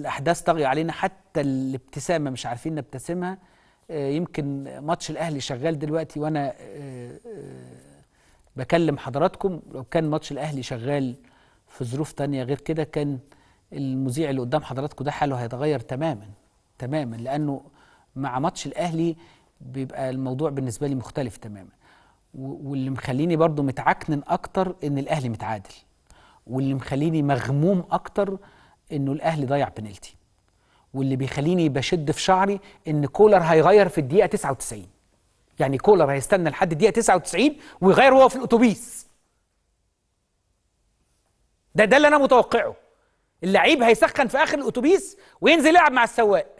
الاحداث طاغيه علينا حتى الابتسامه مش عارفين نبتسمها آه، يمكن ماتش الاهلي شغال دلوقتي وانا آه، آه، بكلم حضراتكم لو كان ماتش الاهلي شغال في ظروف تانية غير كده كان المذيع اللي قدام حضراتكم ده حاله هيتغير تماما تماما لانه مع ماتش الاهلي بيبقى الموضوع بالنسبه لي مختلف تماما واللي مخليني برضو متعكنن اكتر ان الاهلي متعادل واللي مخليني مغموم اكتر انه الاهلي ضيع بنالتي واللي بيخليني بشد في شعري ان كولر هيغير في الدقيقه 99 يعني كولر هيستنى لحد الدقيقه 99 ويغير وهو في الاتوبيس ده ده اللي انا متوقعه اللعيب هيسخن في اخر الاتوبيس وينزل يلعب مع السواق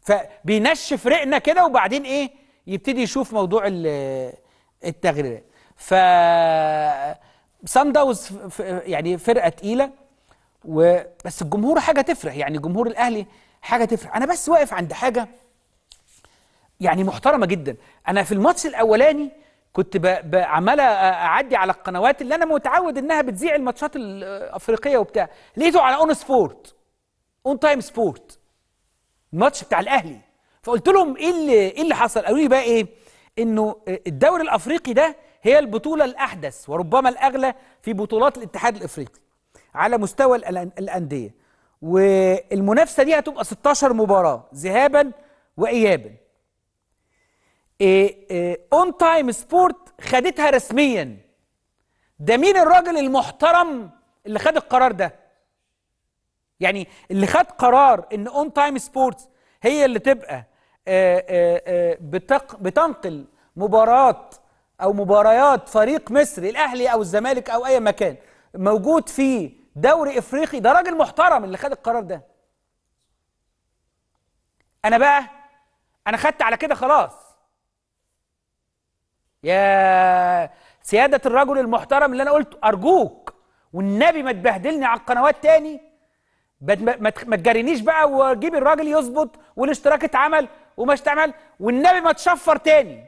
فبينشف رقنا كده وبعدين ايه يبتدي يشوف موضوع التغييرات ف سان داونز يعني فرقه تقيله و... بس الجمهور حاجه تفرح يعني جمهور الاهلي حاجه تفرح انا بس واقف عند حاجه يعني محترمه جدا انا في الماتش الاولاني كنت عمال اعدي على القنوات اللي انا متعود انها بتذيع الماتشات الافريقيه وبتاع لقيته على اون سبورت اون تايم سبورت الماتش بتاع الاهلي فقلت لهم ايه اللي ايه اللي حصل قالوا لي بقى ايه انه الدوري الافريقي ده هي البطولة الأحدث وربما الأغلى في بطولات الاتحاد الإفريقي على مستوى الأندية والمنافسة دي هتبقى 16 مباراة ذهابا وإيابا اون تايم سبورت خدتها رسميا ده مين الراجل المحترم اللي خد القرار ده يعني اللي خد قرار ان اون تايم سبورتس هي اللي تبقى آآ إيه، آآ إيه، إيه، بتنقل مباراه او مباريات فريق مصري الاهلي او الزمالك او اي مكان موجود في دوري افريقي ده راجل محترم اللي خد القرار ده انا بقى انا خدت على كده خلاص يا سياده الرجل المحترم اللي انا قلت ارجوك والنبي ما تبهدلني على القنوات تاني ما تجرينيش بقى وجيب الراجل يظبط والاشتراك اتعمل وما اشتعمل والنبي ما تشفر تاني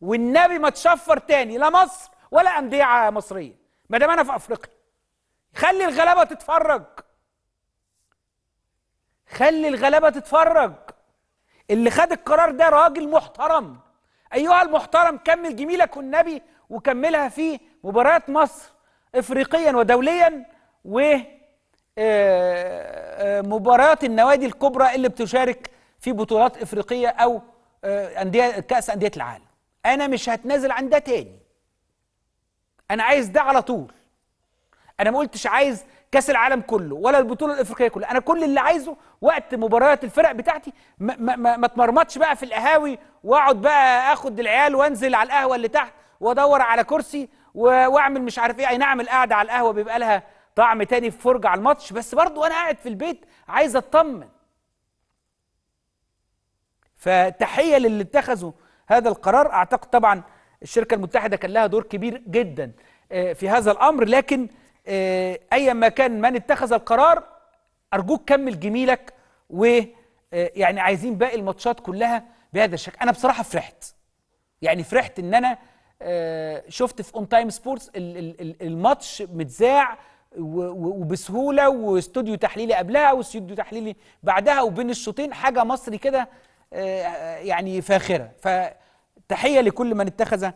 والنبي ما تشفر تاني لا مصر ولا أندية مصرية ما دام أنا في أفريقيا خلي الغلابة تتفرج خلي الغلابة تتفرج اللي خد القرار ده راجل محترم أيها المحترم كمل جميلك والنبي وكملها في مباريات مصر إفريقيا ودوليا و آه، آه، مباريات النوادي الكبرى اللي بتشارك في بطولات إفريقية أو آه، أندية كأس أندية العالم انا مش هتنازل عن ده تاني انا عايز ده على طول انا ما قلتش عايز كاس العالم كله ولا البطوله الافريقيه كلها انا كل اللي عايزه وقت مباريات الفرق بتاعتي ما, ما, ما, ما اتمرمطش بقى في القهاوي واقعد بقى اخد العيال وانزل على القهوه اللي تحت وادور على كرسي واعمل مش عارف ايه اي نعم القعده على القهوه بيبقى لها طعم تاني في فرجه على الماتش بس برضو انا قاعد في البيت عايز اطمن فتحيه للي اتخذوا هذا القرار اعتقد طبعا الشركه المتحده كان لها دور كبير جدا آه، في هذا الامر لكن آه، ايا ما كان من اتخذ القرار ارجوك كمل جميلك ويعني آه، عايزين باقي الماتشات كلها بهذا الشكل انا بصراحه فرحت يعني فرحت ان انا شفت في اون تايم سبورتس الماتش متذاع وبسهوله واستوديو تحليلي قبلها واستوديو تحليلي بعدها وبين الشوطين حاجه مصري كده آه، يعني فاخرة فتحية لكل من اتخذ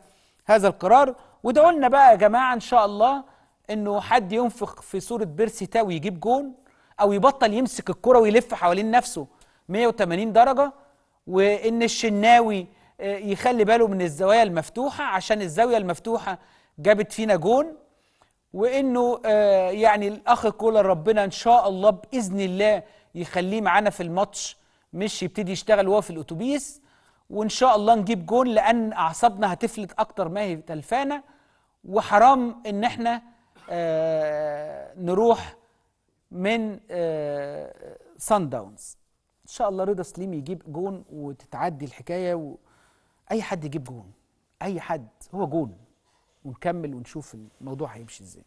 هذا القرار وادعوا لنا بقى يا جماعة إن شاء الله إنه حد ينفخ في صورة بيرسي تاوي يجيب جون أو يبطل يمسك الكرة ويلف حوالين نفسه 180 درجة وإن الشناوي آه، يخلي باله من الزوايا المفتوحة عشان الزاوية المفتوحة جابت فينا جون وانه آه، يعني الاخ كولر ربنا ان شاء الله باذن الله يخليه معانا في الماتش مش يبتدي يشتغل وهو في الاتوبيس وان شاء الله نجيب جون لان اعصابنا هتفلت اكتر ما هي تلفانه وحرام ان احنا آه، نروح من سان آه، داونز ان شاء الله رضا سليم يجيب جون وتتعدي الحكايه و... اي حد يجيب جون اي حد هو جون ونكمل ونشوف الموضوع هيمشي ازاي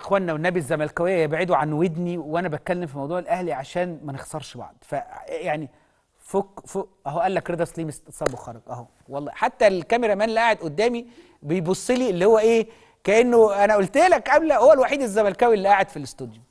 اخواننا والنبي الزملكاويه يبعدوا عن ودني وانا بتكلم في موضوع الاهلي عشان ما نخسرش بعض يعني فك فك اهو قال لك رضا سليم اتصاب وخرج اهو والله حتى الكاميرا مان اللي قاعد قدامي بيبص لي اللي هو ايه كانه انا قلت لك قبل هو الوحيد الزملكاوي اللي قاعد في الاستوديو